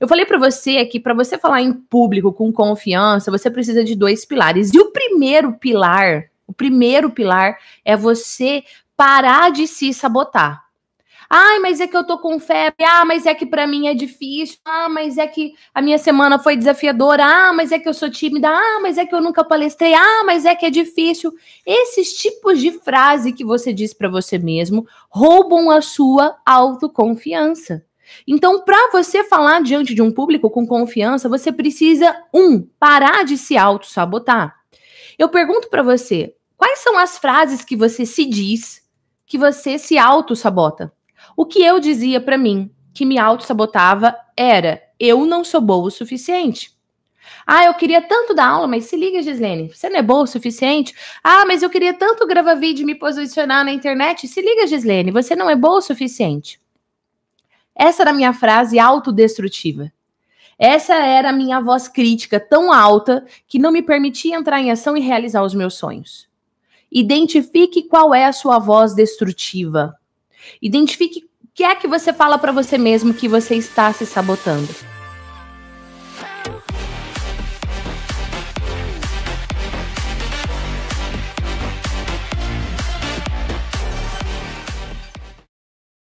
Eu falei para você é que para você falar em público com confiança, você precisa de dois pilares. E o primeiro pilar, o primeiro pilar é você parar de se sabotar. Ai, mas é que eu tô com febre. Ah, mas é que para mim é difícil. Ah, mas é que a minha semana foi desafiadora. Ah, mas é que eu sou tímida. Ah, mas é que eu nunca palestrei. Ah, mas é que é difícil. Esses tipos de frase que você diz para você mesmo roubam a sua autoconfiança. Então, para você falar diante de um público com confiança, você precisa um parar de se auto-sabotar. Eu pergunto para você, quais são as frases que você se diz que você se auto-sabota? O que eu dizia para mim que me auto-sabotava era: eu não sou boa o suficiente. Ah, eu queria tanto dar aula, mas se liga, Gislene, você não é boa o suficiente? Ah, mas eu queria tanto gravar vídeo e me posicionar na internet. Se liga, Gislene, você não é boa o suficiente. Essa era a minha frase autodestrutiva. Essa era a minha voz crítica tão alta que não me permitia entrar em ação e realizar os meus sonhos. Identifique qual é a sua voz destrutiva. Identifique o que é que você fala para você mesmo que você está se sabotando.